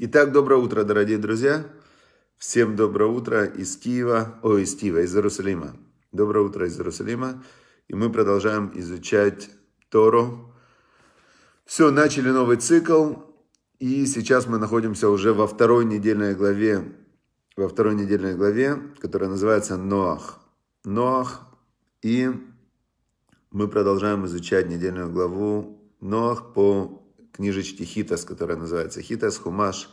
Итак, доброе утро, дорогие друзья. Всем доброе утро из Киева, о, из Киева, из Иерусалима. Доброе утро из Иерусалима. И мы продолжаем изучать Тору. Все, начали новый цикл. И сейчас мы находимся уже во второй недельной главе, во второй недельной главе, которая называется Ноах. Ноах. И мы продолжаем изучать недельную главу Ноах по книжечки Хитас, которая называется Хитас Хумаш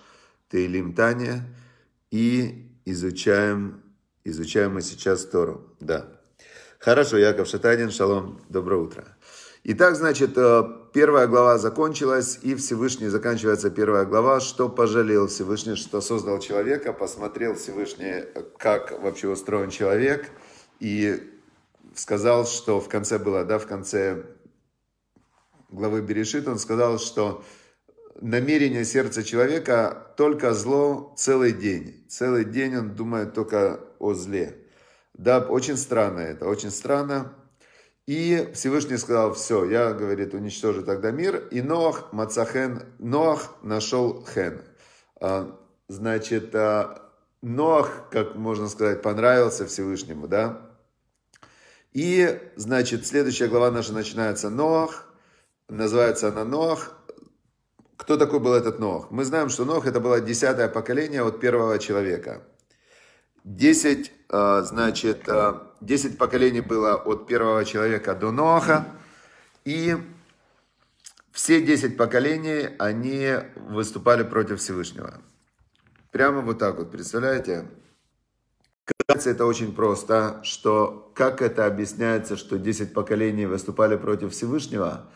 Тейлим Таня. И изучаем, изучаем мы сейчас Тору. Да. Хорошо, Яков Шатанин, шалом, доброе утро. Итак, значит, э, первая глава закончилась, и Всевышний заканчивается первая глава. Что пожалел Всевышний, что создал человека, посмотрел Всевышний, как вообще устроен человек, и сказал, что в конце было, да, в конце главы Берешит, он сказал, что намерение сердца человека только зло целый день. Целый день он думает только о зле. Да, очень странно это, очень странно. И Всевышний сказал, все, я, говорит, уничтожу тогда мир. И Ноах, Мацахен, Ноах нашел Хен. А, значит, а, Ноах, как можно сказать, понравился Всевышнему, да? И, значит, следующая глава наша начинается Ноах, Называется она Ноах. Кто такой был этот Ноах? Мы знаем, что Ноах это было десятое поколение от первого человека. Десять, а, значит, а, десять поколений было от первого человека до Ноаха. И все десять поколений, они выступали против Всевышнего. Прямо вот так вот, представляете? Кажется, это очень просто, что как это объясняется, что десять поколений выступали против Всевышнего –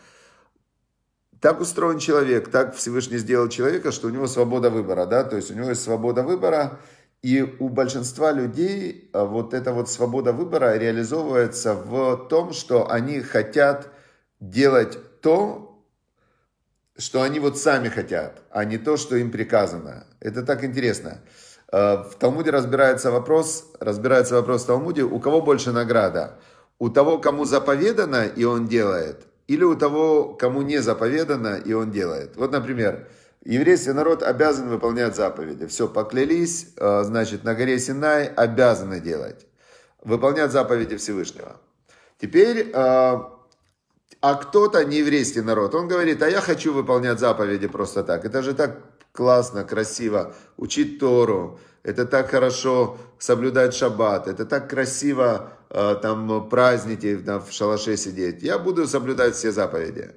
так устроен человек, так Всевышний сделал человека, что у него свобода выбора, да, то есть у него есть свобода выбора, и у большинства людей а, вот эта вот свобода выбора реализовывается в том, что они хотят делать то, что они вот сами хотят, а не то, что им приказано. Это так интересно. А, в Талмуде разбирается вопрос, разбирается вопрос в Талмуде, у кого больше награда? У того, кому заповедано, и он делает, или у того, кому не заповедано, и он делает. Вот, например, еврейский народ обязан выполнять заповеди. Все, поклялись, э, значит, на горе Синай обязаны делать. Выполнять заповеди Всевышнего. Теперь, э, а кто-то не еврейский народ, он говорит, а я хочу выполнять заповеди просто так. Это же так классно, красиво учить Тору, это так хорошо соблюдать шаббат, это так красиво Э, там э, праздники, э, там, в шалаше сидеть. Я буду соблюдать все заповеди.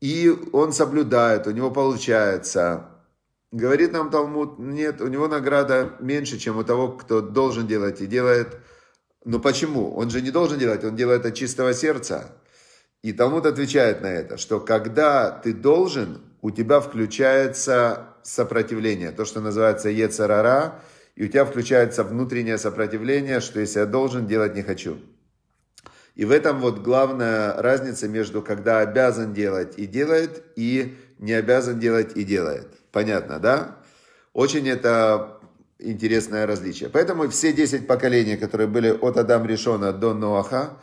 И он соблюдает, у него получается. Говорит нам Талмуд, нет, у него награда меньше, чем у того, кто должен делать и делает. Но почему? Он же не должен делать, он делает от чистого сердца. И Талмуд отвечает на это, что когда ты должен, у тебя включается сопротивление, то, что называется ецарара, и у тебя включается внутреннее сопротивление, что если я должен, делать не хочу. И в этом вот главная разница между когда обязан делать и делает, и не обязан делать и делает. Понятно, да? Очень это интересное различие. Поэтому все 10 поколений, которые были от Адам Ришона до Ноаха,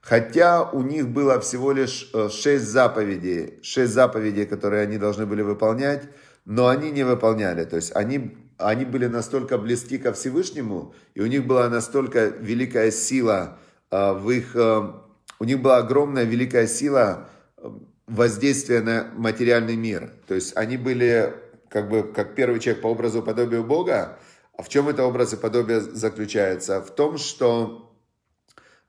хотя у них было всего лишь 6 э, заповедей, 6 заповедей, которые они должны были выполнять, но они не выполняли. То есть они они были настолько близки ко Всевышнему, и у них была настолько великая сила а, в их... А, у них была огромная великая сила а, воздействия на материальный мир. То есть они были как бы как первый человек по образу и подобию Бога. А в чем это образ и подобие заключается? В том, что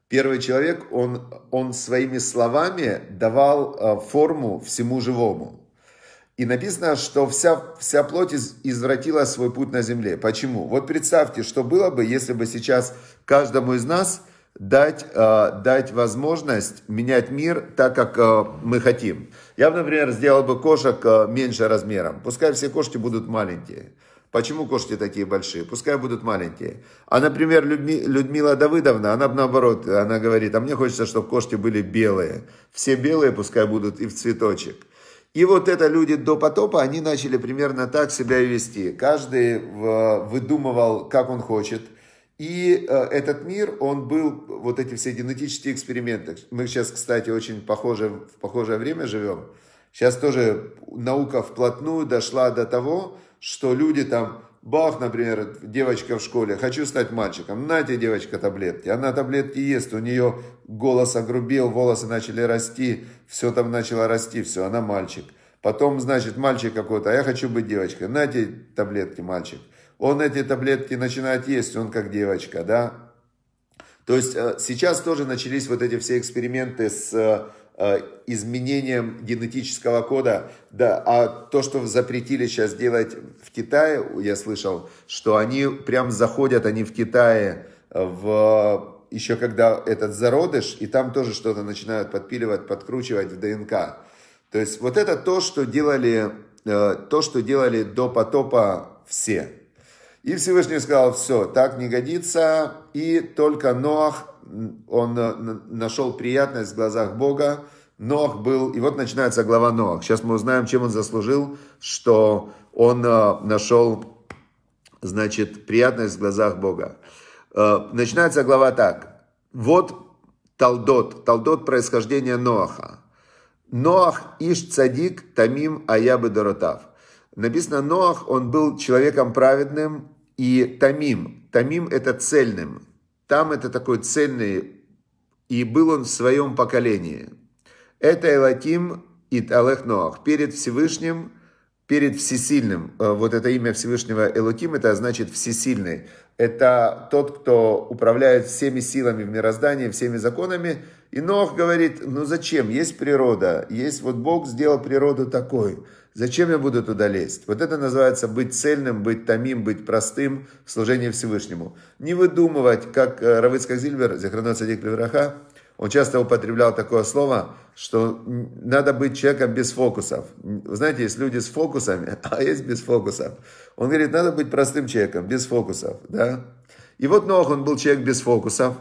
первый человек, он, он своими словами давал форму всему живому. И написано, что вся, вся плоть извратила свой путь на земле. Почему? Вот представьте, что было бы, если бы сейчас каждому из нас дать, э, дать возможность менять мир так, как э, мы хотим. Я, например, сделал бы кошек э, меньше размером. Пускай все кошки будут маленькие. Почему кошки такие большие? Пускай будут маленькие. А, например, Людми, Людмила Давыдовна, она наоборот, она говорит, а мне хочется, чтобы кошки были белые. Все белые пускай будут и в цветочек. И вот это люди до потопа, они начали примерно так себя вести. Каждый э, выдумывал, как он хочет. И э, этот мир, он был, вот эти все генетические эксперименты. Мы сейчас, кстати, очень похоже, в похожее время живем. Сейчас тоже наука вплотную дошла до того, что люди там Бах, например, девочка в школе, хочу стать мальчиком. На тебе, девочка, таблетки. Она таблетки ест, у нее голос огрубел, волосы начали расти, все там начало расти, все, она мальчик. Потом, значит, мальчик какой-то, а я хочу быть девочкой. На тебе таблетки, мальчик. Он эти таблетки начинает есть, он как девочка, да? То есть э, сейчас тоже начались вот эти все эксперименты с э, Э, изменением генетического кода. Да, а то, что запретили сейчас делать в Китае, я слышал, что они прям заходят, они в Китае э, в еще когда этот зародыш, и там тоже что-то начинают подпиливать, подкручивать в ДНК. То есть вот это то, что делали, э, то, что делали до потопа все. И Всевышний сказал, все, так не годится, и только Ноах он э, нашел приятность в глазах Бога, Нох был, и вот начинается глава Нох. Сейчас мы узнаем, чем он заслужил, что он э, нашел, значит, приятность в глазах Бога. Э, начинается глава так. Вот Талдот, Талдот происхождения Ноаха. Ноах Иш Цадик Тамим Аябы Доротав. Написано, Ноах, он был человеком праведным и Тамим. Тамим – это цельным. Там это такой цельный, и был он в своем поколении. Это Элаким и Алех Ноах, перед Всевышним, перед Всесильным. Э, вот это имя Всевышнего Элоким, это значит Всесильный. Это тот, кто управляет всеми силами в мироздании, всеми законами. И Ноах говорит, ну зачем, есть природа, есть вот Бог сделал природу такой. Зачем я буду туда лезть? Вот это называется быть цельным, быть томим, быть простым в служении Всевышнему. Не выдумывать, как э, Равыцкак Зильбер, Захарно Садик Левраха, он часто употреблял такое слово, что надо быть человеком без фокусов. Вы знаете, есть люди с фокусами, а есть без фокусов. Он говорит, надо быть простым человеком, без фокусов. Да? И вот Нох, он был человек без фокусов,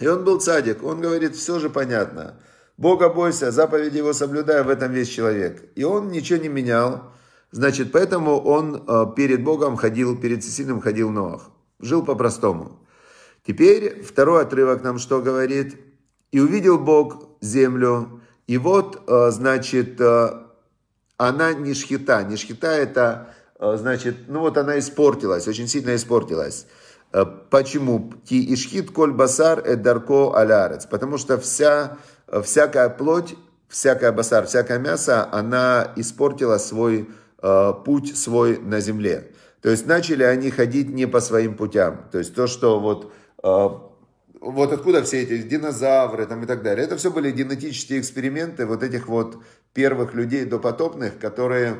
и он был цадик. Он говорит, все же понятно. Бога бойся, заповеди его соблюдай, в этом весь человек. И он ничего не менял. Значит, поэтому он э, перед Богом ходил, перед Сесиным ходил Ноах. Жил по-простому. Теперь второй отрывок нам что говорит? «И увидел Бог землю, и вот, э, значит, э, она не шхита. Не шхита это, значит, ну вот она испортилась, очень сильно испортилась. Почему? Ти ишхит коль басар эд алярец». Потому что вся всякая плоть, всякая басар, всякое мясо, она испортила свой э, путь свой на земле. То есть начали они ходить не по своим путям. То есть то, что вот, э, вот откуда все эти динозавры там и так далее. Это все были генетические эксперименты вот этих вот первых людей допотопных, которые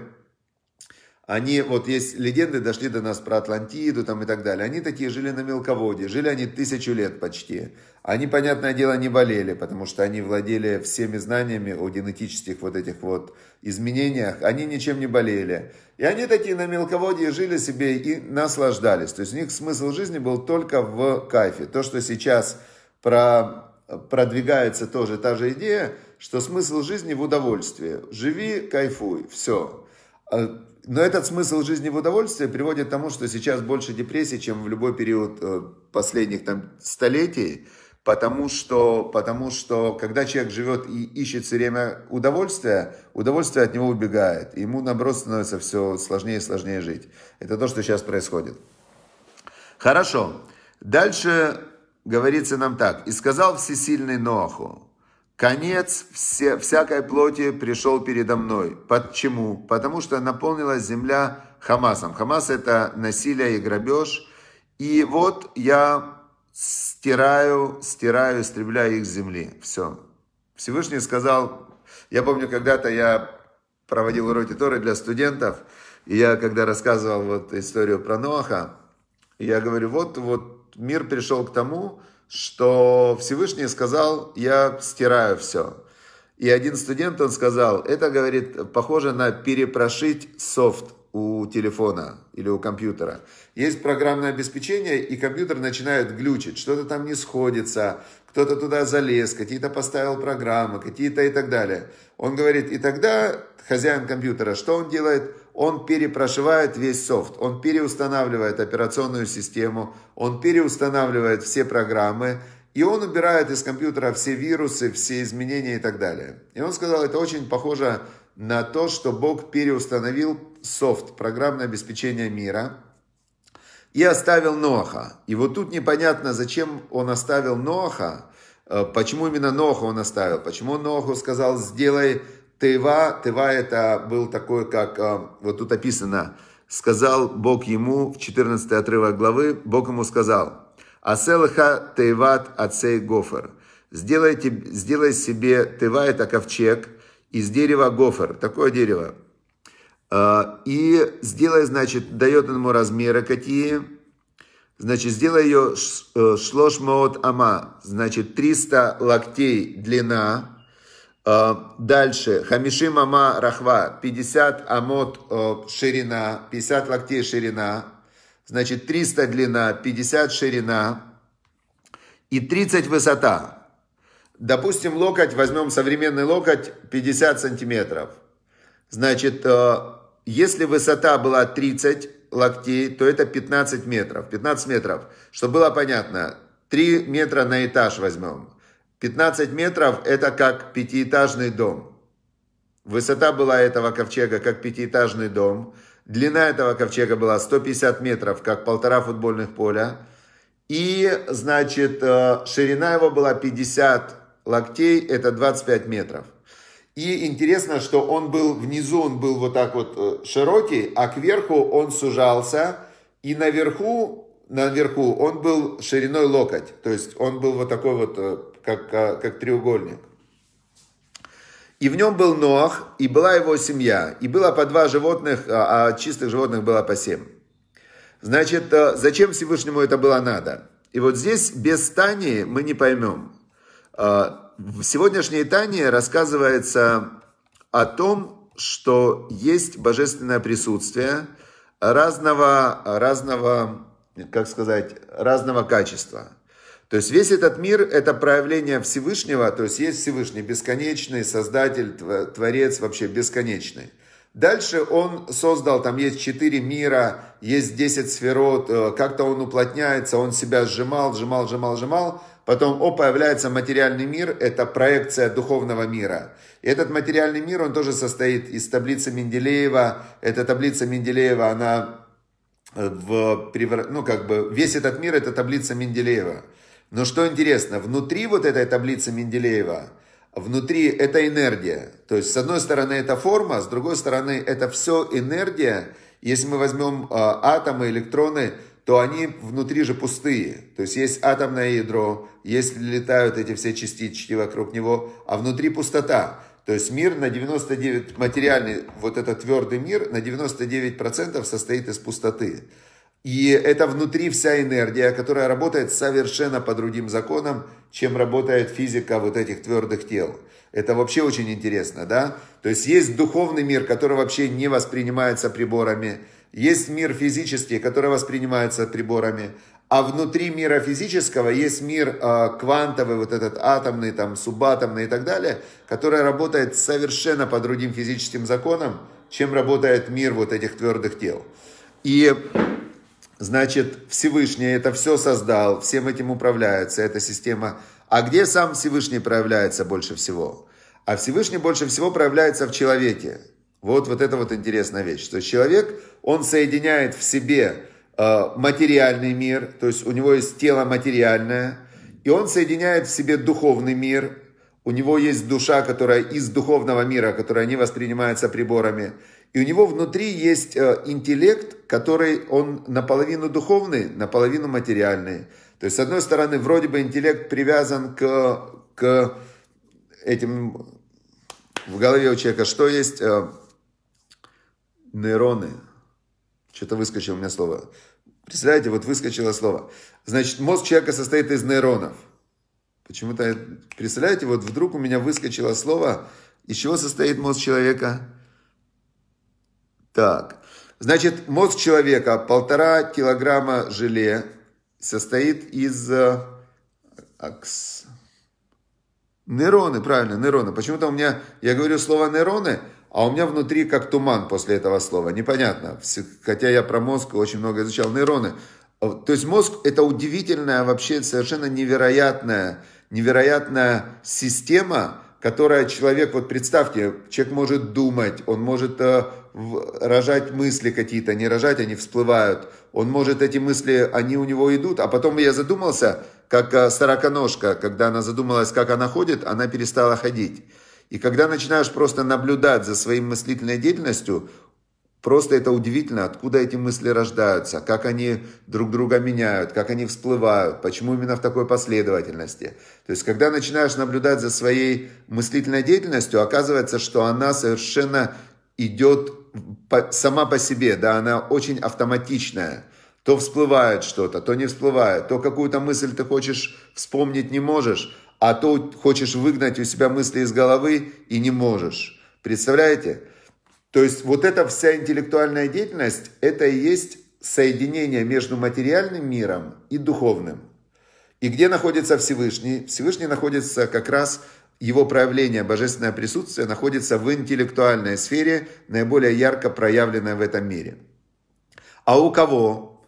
они, вот есть легенды, дошли до нас про Атлантиду там и так далее. Они такие жили на мелководье, жили они тысячу лет почти. Они, понятное дело, не болели, потому что они владели всеми знаниями о генетических вот этих вот изменениях. Они ничем не болели. И они такие на мелководье жили себе и наслаждались. То есть у них смысл жизни был только в кайфе. То, что сейчас про продвигается тоже та же идея, что смысл жизни в удовольствии. Живи, кайфуй, все. А но этот смысл жизни в удовольствии приводит к тому, что сейчас больше депрессии, чем в любой период э, последних там, столетий, потому что, потому что когда человек живет и ищет все время удовольствия, удовольствие от него убегает. Ему, наоборот, становится все сложнее и сложнее жить. Это то, что сейчас происходит. Хорошо. Дальше говорится нам так. «И сказал всесильный Ноаху, Конец все, всякой плоти пришел передо мной. Почему? Потому что наполнилась земля Хамасом. Хамас это насилие и грабеж. И вот я стираю, стираю, истребляю их с земли. Все. Всевышний сказал, я помню, когда-то я проводил уроки Торы для студентов, и я когда рассказывал вот историю про Ноаха, я говорю, вот, вот мир пришел к тому, что Всевышний сказал, я стираю все. И один студент, он сказал, это, говорит, похоже на перепрошить софт у телефона или у компьютера. Есть программное обеспечение, и компьютер начинает глючить, что-то там не сходится, кто-то туда залез, какие-то поставил программы, какие-то и так далее. Он говорит, и тогда хозяин компьютера, что он делает? он перепрошивает весь софт, он переустанавливает операционную систему, он переустанавливает все программы, и он убирает из компьютера все вирусы, все изменения и так далее. И он сказал, это очень похоже на то, что Бог переустановил софт, программное обеспечение мира, и оставил Ноаха. И вот тут непонятно, зачем он оставил Ноаха, э, почему именно Ноаха он оставил, почему Ноху сказал, сделай Тыва, Тыва это был такой, как, э, вот тут описано, сказал Бог ему, в 14 отрывок главы, Бог ему сказал, «Аселха Тейват Ацей Гофер». Сделайте, сделай себе Тыва, это ковчег, из дерева гофер, такое дерево. Э, и сделай, значит, дает ему размеры какие, значит, сделай ее э, шлошмоот ама, значит, 300 локтей длина, Э, дальше. Хамиши мама рахва. 50 амот э, ширина, 50 локтей ширина. Значит, 300 длина, 50 ширина и 30 высота. Допустим, локоть, возьмем современный локоть, 50 сантиметров. Значит, э, если высота была 30 локтей, то это 15 метров. 15 метров. Чтобы было понятно, 3 метра на этаж возьмем. 15 метров – это как пятиэтажный дом. Высота была этого ковчега как пятиэтажный дом. Длина этого ковчега была 150 метров, как полтора футбольных поля. И, значит, э, ширина его была 50 локтей, это 25 метров. И интересно, что он был внизу, он был вот так вот э, широкий, а кверху он сужался. И наверху, наверху он был шириной локоть. То есть он был вот такой вот э, как, а, как треугольник. И в нем был Ноах, и была его семья, и было по два животных, а, а чистых животных было по семь. Значит, а, зачем Всевышнему это было надо? И вот здесь без Тани мы не поймем. В сегодняшней Тане рассказывается о том, что есть божественное присутствие разного, разного, как сказать, разного качества – то есть весь этот мир – это проявление Всевышнего, то есть есть Всевышний, бесконечный, Создатель, Творец, вообще бесконечный. Дальше он создал, там есть четыре мира, есть десять сферот, э, как-то он уплотняется, он себя сжимал, сжимал, сжимал, сжимал. Потом, о, появляется материальный мир, это проекция духовного мира. И этот материальный мир, он тоже состоит из таблицы Менделеева. Эта таблица Менделеева, она э, в, ну, как бы, весь этот мир – это таблица Менделеева. Но что интересно, внутри вот этой таблицы Менделеева, внутри это энергия. То есть, с одной стороны, это форма, с другой стороны, это все энергия. Если мы возьмем а, атомы, электроны, то они внутри же пустые. То есть есть атомное ядро, есть летают эти все частички вокруг него, а внутри пустота. То есть мир на 99, материальный, вот этот твердый мир на 99% состоит из пустоты. И это внутри вся энергия, которая работает совершенно по другим законам, чем работает физика вот этих твердых тел. Это вообще очень интересно, да? То есть есть духовный мир, который вообще не воспринимается приборами. Есть мир физический, который воспринимается приборами. А внутри мира физического есть мир э, квантовый, вот этот атомный, там, субатомный и так далее, который работает совершенно по другим физическим законам, чем работает мир вот этих твердых тел. И Значит, Всевышний это все создал, всем этим управляется, эта система. А где сам Всевышний проявляется больше всего? А Всевышний больше всего проявляется в человеке. Вот, вот это вот интересная вещь, что человек, он соединяет в себе э, материальный мир, то есть у него есть тело материальное, и он соединяет в себе духовный мир, у него есть душа, которая из духовного мира, которая не воспринимается приборами – и у него внутри есть э, интеллект, который он наполовину духовный, наполовину материальный. То есть, с одной стороны, вроде бы интеллект привязан к, к этим... В голове у человека что есть? Э, нейроны. Что-то выскочило у меня слово. Представляете, вот выскочило слово. Значит, мозг человека состоит из нейронов. Почему-то, представляете, вот вдруг у меня выскочило слово, из чего состоит мозг человека? Так, значит, мозг человека, полтора килограмма желе, состоит из акс... Э, нейроны, правильно, нейроны. Почему-то у меня, я говорю слово нейроны, а у меня внутри как туман после этого слова. Непонятно. Хотя я про мозг очень много изучал. Нейроны. Э, то есть мозг это удивительная, вообще совершенно невероятная, невероятная система, которая человек, вот представьте, человек может думать, он может э, в, рожать мысли какие-то, не рожать, они всплывают, он может эти мысли, они у него идут, а потом я задумался, как э, сороконожка, когда она задумалась, как она ходит, она перестала ходить. И когда начинаешь просто наблюдать за своей мыслительной деятельностью, Просто это удивительно, откуда эти мысли рождаются, как они друг друга меняют, как они всплывают, почему именно в такой последовательности. То есть, когда начинаешь наблюдать за своей мыслительной деятельностью, оказывается, что она совершенно идет сама по себе, да, она очень автоматичная. То всплывает что-то, то не всплывает, то какую-то мысль ты хочешь вспомнить не можешь, а то хочешь выгнать у себя мысли из головы и не можешь. Представляете? То есть вот эта вся интеллектуальная деятельность, это и есть соединение между материальным миром и духовным. И где находится Всевышний? Всевышний находится как раз, его проявление, божественное присутствие находится в интеллектуальной сфере, наиболее ярко проявленной в этом мире. А у кого?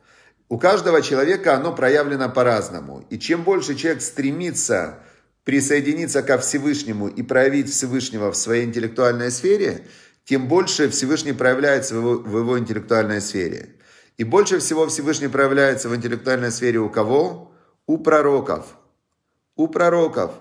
У каждого человека оно проявлено по-разному. И чем больше человек стремится присоединиться ко Всевышнему и проявить Всевышнего в своей интеллектуальной сфере – тем больше Всевышний проявляется в его, в его интеллектуальной сфере. И больше всего Всевышний проявляется в интеллектуальной сфере у кого? У пророков. У пророков.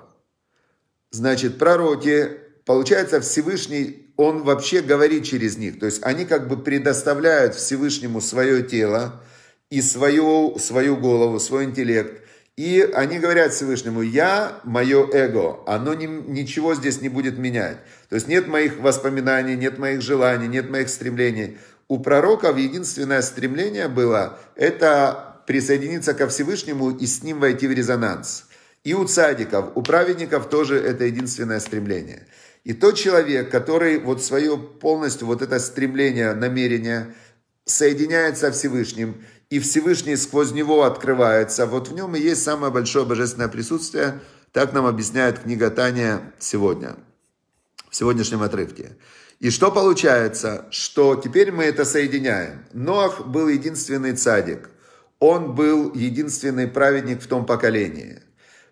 Значит, пророки, получается, Всевышний, он вообще говорит через них. То есть они как бы предоставляют Всевышнему свое тело и свою, свою голову, свой интеллект – и они говорят Всевышнему, я, мое эго, оно не, ничего здесь не будет менять. То есть нет моих воспоминаний, нет моих желаний, нет моих стремлений. У пророков единственное стремление было, это присоединиться ко Всевышнему и с ним войти в резонанс. И у цадиков, у праведников тоже это единственное стремление. И тот человек, который вот свое полностью вот это стремление, намерение соединяется со Всевышним – и Всевышний сквозь него открывается. Вот в нем и есть самое большое божественное присутствие. Так нам объясняет книга Таня сегодня, в сегодняшнем отрывке. И что получается, что теперь мы это соединяем. Ноах был единственный цадик. Он был единственный праведник в том поколении.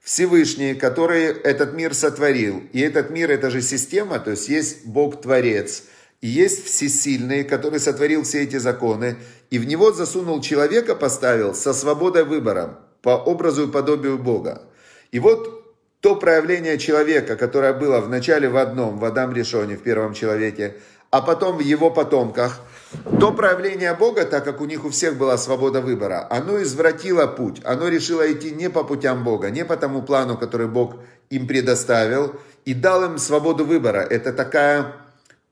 Всевышний, который этот мир сотворил. И этот мир – это же система, то есть есть Бог-творец – и есть всесильный, который сотворил все эти законы, и в него засунул человека, поставил со свободой выбора, по образу и подобию Бога. И вот то проявление человека, которое было вначале в одном, в Адам Решоне, в первом человеке, а потом в его потомках, то проявление Бога, так как у них у всех была свобода выбора, оно извратило путь, оно решило идти не по путям Бога, не по тому плану, который Бог им предоставил, и дал им свободу выбора. Это такая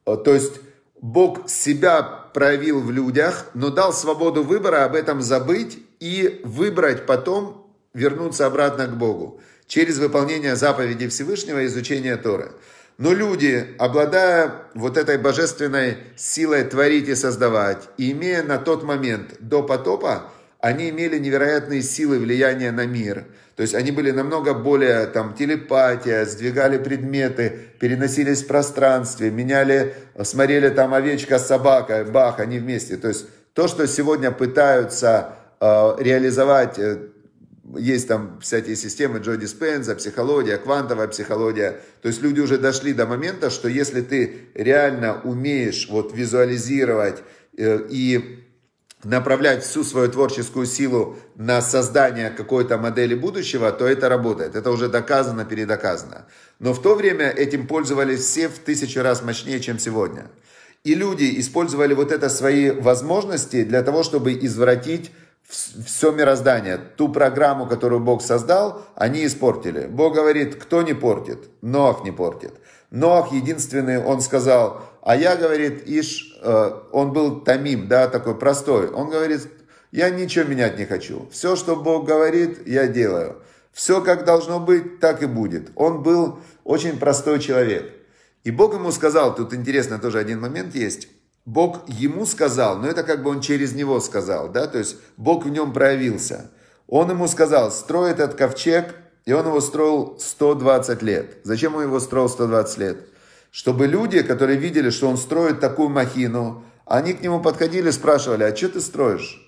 Э, то есть Бог себя проявил в людях, но дал свободу выбора об этом забыть и выбрать потом вернуться обратно к Богу через выполнение заповеди Всевышнего и изучение Торы. Но люди, обладая вот этой божественной силой творить и создавать, и имея на тот момент до потопа они имели невероятные силы влияния на мир. То есть они были намного более там телепатия, сдвигали предметы, переносились в пространстве, меняли, смотрели там овечка собака, бах, они вместе. То есть то, что сегодня пытаются э, реализовать, э, есть там всякие системы Джо Диспенза, психология, квантовая психология. То есть люди уже дошли до момента, что если ты реально умеешь вот визуализировать э, и направлять всю свою творческую силу на создание какой-то модели будущего, то это работает. Это уже доказано, передоказано. Но в то время этим пользовались все в тысячу раз мощнее, чем сегодня. И люди использовали вот это свои возможности для того, чтобы извратить все мироздание. Ту программу, которую Бог создал, они испортили. Бог говорит, кто не портит? Ноах не портит. Ноах единственный, он сказал, а я, говорит, Иш, э, он был тамим, да, такой простой. Он говорит, я ничего менять не хочу. Все, что Бог говорит, я делаю. Все, как должно быть, так и будет. Он был очень простой человек. И Бог ему сказал, тут интересно тоже один момент есть, Бог ему сказал, но это как бы он через него сказал, да, то есть Бог в нем проявился. Он ему сказал, строй этот ковчег – и он его строил 120 лет. Зачем он его строил 120 лет? Чтобы люди, которые видели, что он строит такую махину, они к нему подходили и спрашивали, а что ты строишь?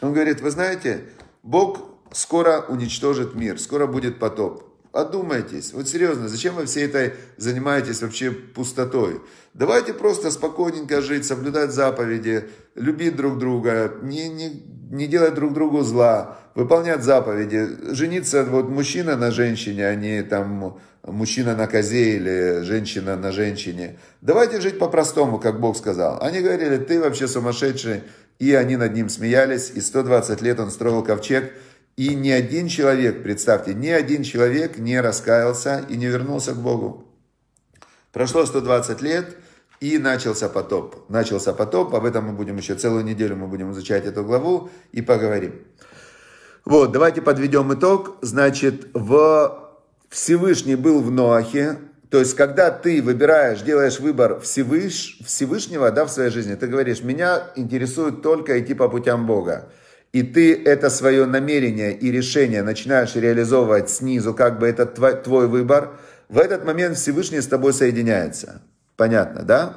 Он говорит, вы знаете, Бог скоро уничтожит мир, скоро будет потоп. Одумайтесь, вот серьезно, зачем вы всей этой занимаетесь вообще пустотой? Давайте просто спокойненько жить, соблюдать заповеди, любить друг друга, не, не не делать друг другу зла, выполнять заповеди. Жениться, вот мужчина на женщине, а не там мужчина на козе или женщина на женщине. Давайте жить по-простому, как Бог сказал. Они говорили, ты вообще сумасшедший. И они над ним смеялись, и 120 лет он строил ковчег. И ни один человек, представьте, ни один человек не раскаялся и не вернулся к Богу. Прошло 120 лет – и начался потоп. Начался потоп, об этом мы будем еще целую неделю, мы будем изучать эту главу и поговорим. Вот, давайте подведем итог. Значит, в Всевышний был в Ноахе, то есть, когда ты выбираешь, делаешь выбор Всевыш, Всевышнего да, в своей жизни, ты говоришь, меня интересует только идти по путям Бога. И ты это свое намерение и решение начинаешь реализовывать снизу, как бы это твой, твой выбор, в этот момент Всевышний с тобой соединяется. Понятно, да?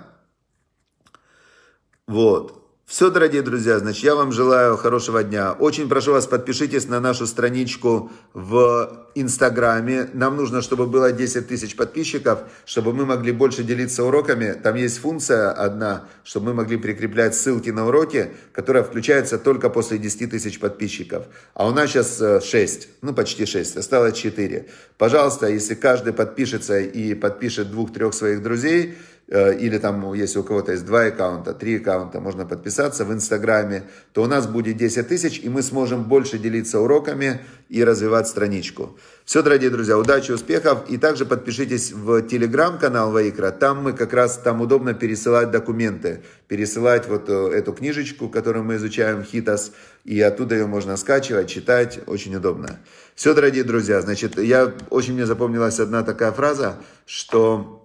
Вот. Все, дорогие друзья, значит, я вам желаю хорошего дня. Очень прошу вас, подпишитесь на нашу страничку в Инстаграме. Нам нужно, чтобы было 10 тысяч подписчиков, чтобы мы могли больше делиться уроками. Там есть функция одна, чтобы мы могли прикреплять ссылки на уроки, которая включается только после 10 тысяч подписчиков. А у нас сейчас 6, э, ну почти 6, осталось 4. Пожалуйста, если каждый подпишется и подпишет двух-трех своих друзей, Э, или там, ну, если у кого-то есть два аккаунта, три аккаунта, можно подписаться в Инстаграме, то у нас будет 10 тысяч, и мы сможем больше делиться уроками и развивать страничку. Все, дорогие друзья, удачи, успехов, и также подпишитесь в Телеграм-канал Ваикра, там мы как раз, там удобно пересылать документы, пересылать вот э, эту книжечку, которую мы изучаем, Хитас, и оттуда ее можно скачивать, читать, очень удобно. Все, дорогие друзья, значит, я, очень мне запомнилась одна такая фраза, что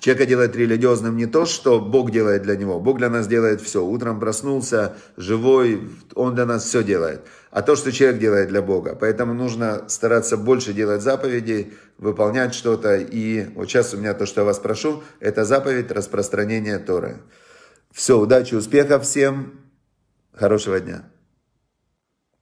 Человека делает религиозным не то, что Бог делает для него. Бог для нас делает все. Утром проснулся, живой, Он для нас все делает. А то, что человек делает для Бога. Поэтому нужно стараться больше делать заповедей, выполнять что-то. И вот сейчас у меня то, что я вас прошу, это заповедь распространения Торы. Все, удачи, успехов всем. Хорошего дня.